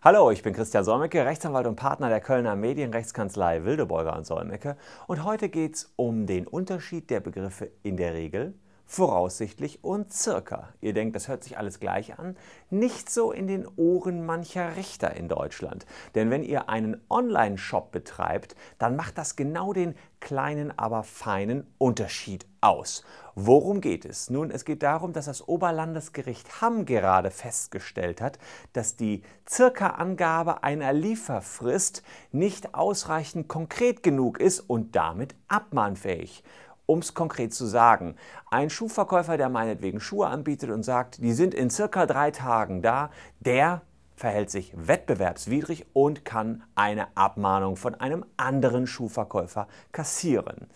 Hallo, ich bin Christian Solmecke, Rechtsanwalt und Partner der Kölner Medienrechtskanzlei Wildebeuger und Solmecke und heute geht es um den Unterschied der Begriffe in der Regel, voraussichtlich und circa. Ihr denkt, das hört sich alles gleich an? Nicht so in den Ohren mancher Richter in Deutschland. Denn wenn ihr einen Online-Shop betreibt, dann macht das genau den kleinen, aber feinen Unterschied aus. Worum geht es? Nun, es geht darum, dass das Oberlandesgericht Hamm gerade festgestellt hat, dass die circa Angabe einer Lieferfrist nicht ausreichend konkret genug ist und damit abmahnfähig. Um es konkret zu sagen, ein Schuhverkäufer, der meinetwegen Schuhe anbietet und sagt, die sind in circa drei Tagen da, der verhält sich wettbewerbswidrig und kann eine Abmahnung von einem anderen Schuhverkäufer kassieren.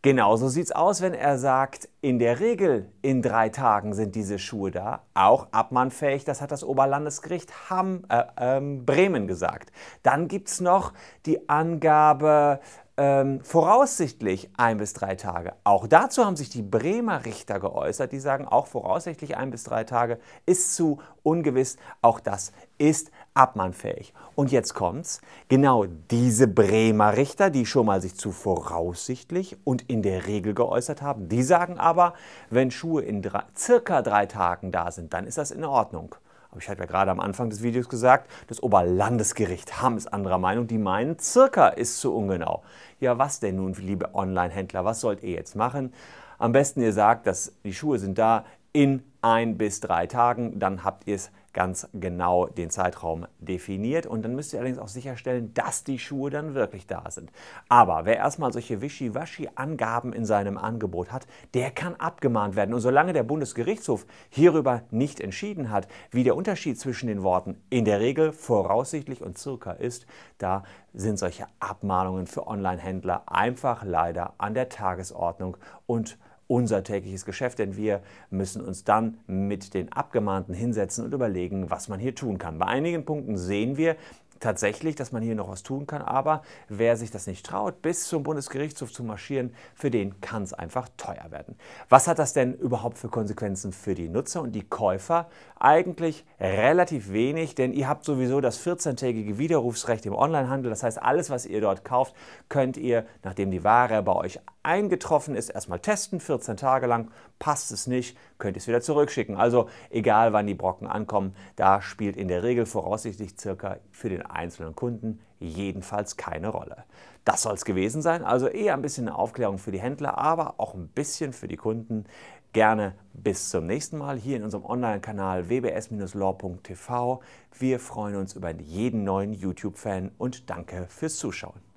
Genauso sieht es aus, wenn er sagt, in der Regel in drei Tagen sind diese Schuhe da, auch abmannfähig, das hat das Oberlandesgericht Hamm, äh, ähm, Bremen gesagt. Dann gibt es noch die Angabe ähm, voraussichtlich ein bis drei Tage. Auch dazu haben sich die Bremer Richter geäußert, die sagen, auch voraussichtlich ein bis drei Tage ist zu ungewiss, auch das ist abmahnfähig. Und jetzt kommt's. Genau diese Bremer Richter, die schon mal sich zu voraussichtlich und in der Regel geäußert haben, die sagen aber, wenn Schuhe in drei, circa drei Tagen da sind, dann ist das in Ordnung. Aber ich hatte ja gerade am Anfang des Videos gesagt, das Oberlandesgericht haben es anderer Meinung. Die meinen, circa ist zu ungenau. Ja, was denn nun, liebe Online-Händler, was sollt ihr jetzt machen? Am besten ihr sagt, dass die Schuhe sind da in ein bis drei Tagen. Dann habt ihr es ganz genau den Zeitraum definiert und dann müsst ihr allerdings auch sicherstellen, dass die Schuhe dann wirklich da sind. Aber wer erstmal solche Wischiwaschi-Angaben in seinem Angebot hat, der kann abgemahnt werden. Und solange der Bundesgerichtshof hierüber nicht entschieden hat, wie der Unterschied zwischen den Worten in der Regel voraussichtlich und circa ist, da sind solche Abmahnungen für Online-Händler einfach leider an der Tagesordnung und unser tägliches Geschäft, denn wir müssen uns dann mit den Abgemahnten hinsetzen und überlegen, was man hier tun kann. Bei einigen Punkten sehen wir, tatsächlich, dass man hier noch was tun kann. Aber wer sich das nicht traut, bis zum Bundesgerichtshof zu marschieren, für den kann es einfach teuer werden. Was hat das denn überhaupt für Konsequenzen für die Nutzer und die Käufer? Eigentlich relativ wenig, denn ihr habt sowieso das 14-tägige Widerrufsrecht im Onlinehandel. Das heißt, alles, was ihr dort kauft, könnt ihr, nachdem die Ware bei euch eingetroffen ist, erstmal testen, 14 Tage lang, passt es nicht, könnt ihr es wieder zurückschicken. Also egal wann die Brocken ankommen, da spielt in der Regel voraussichtlich circa für den einzelnen Kunden jedenfalls keine Rolle. Das soll es gewesen sein, also eher ein bisschen eine Aufklärung für die Händler, aber auch ein bisschen für die Kunden. Gerne bis zum nächsten Mal hier in unserem Online-Kanal wbs-law.tv. Wir freuen uns über jeden neuen YouTube-Fan und danke fürs Zuschauen.